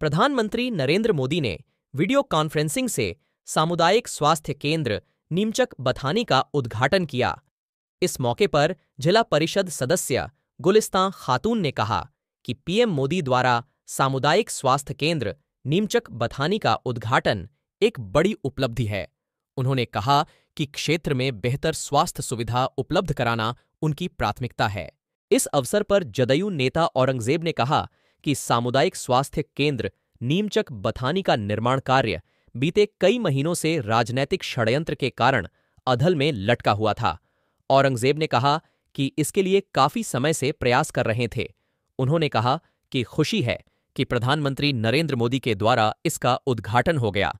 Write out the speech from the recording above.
प्रधानमंत्री नरेंद्र मोदी ने video conferencing से सामुदायिक स्वास्थ्य केंद्र नीमचक बथानी का उद्घाटन किया इस मौके पर जिला परिषद सदस्य गुलिस्तां खातून ने कहा कि पीएम मोदी द्वारा सामुदायिक स्वास्थ्य केंद्र नीमचक बथानी का उद्घाटन एक बड़ी उपलब्धि है उन्होंने कहा कि क्षेत्र में बेहतर स्वास्थ्य सुविधा उपलब्ध कराना उनकी प्राथमिकता है इस अवसर पर जदयू नेता औरंगजेब ने कहा कि सामुदायिक स्वास्थ्य केंद्र नीमचक बथानी का निर्माण कार्य बीते कई महीनों से राजनैतिक षड्यंत्र के कारण अधल में लटका हुआ था औरंगजेब ने कहा कि इसके लिए काफी समय से प्रयास कर रहे थे उन्होंने कहा कि खुशी है कि प्रधानमंत्री नरेंद्र मोदी के द्वारा इसका उद्घाटन हो गया